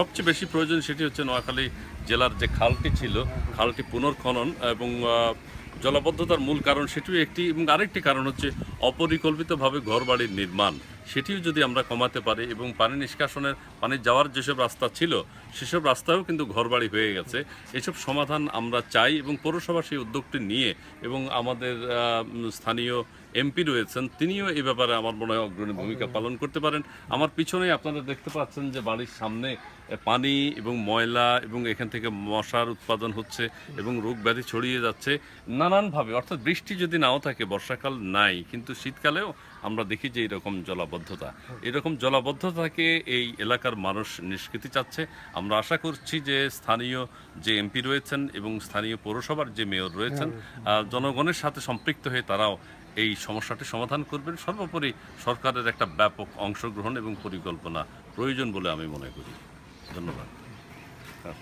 সবচেয়ে বেশি প্রয়োজন সেটি হচ্ছে নোয়াখালী জেলার যে খালটি ছিল খালটি পুনর্খনন এবং জলাবদ্ধতার মূল কারণ সেটিও একটি এবং আরেকটি কারণ হচ্ছে অপরিকল্পিতভাবে ঘরবাড়ির নির্মাণ সেটিও যদি আমরা কমাতে পারি এবং পানি নিষ্কাশনের পানি যাওয়ার যেসব রাস্তা ছিল সেসব রাস্তাও কিন্তু ঘরবাড়ি হয়ে গেছে এসব সমাধান আমরা চাই এবং পৌরসভা সেই উদ্যোগটি নিয়ে এবং আমাদের স্থানীয় এমপি রয়েছেন তিনিও এ ব্যাপারে আমার মনে হয় অগ্রণী ভূমিকা পালন করতে পারেন আমার পিছনে আপনারা দেখতে পাচ্ছেন যে বাড়ির সামনে পানি এবং ময়লা এবং এখান থেকে মশার উৎপাদন হচ্ছে এবং রোগ ব্যাধি ছড়িয়ে যাচ্ছে নানানভাবে অর্থাৎ বৃষ্টি যদি নাও থাকে বর্ষাকাল নাই কিন্তু শীতকালেও আমরা দেখি যে এরকম জলাবদ্ধতা হ্যাঁ। এরকম জলাবদ্ধতাকে এই এলাকার মানুষ নিষ্কৃতি চাচ্ছে আমরা আশা করছি যে স্থানীয় যে এমপি রয়েছেন এবং স্থানীয় পৌরসভার যে মেয়র রয়েছেন হ্যাঁ। জনগণের সাথে সম্পৃক্ত হয়ে তারাও এই সমস্যাটি সমাধান করবেন সর্বোপরি সরকারের একটা ব্যাপক অংশগ্রহণ এবং পরিকল্পনা প্রয়োজন বলে আমি মনে করি ধন্যবাদ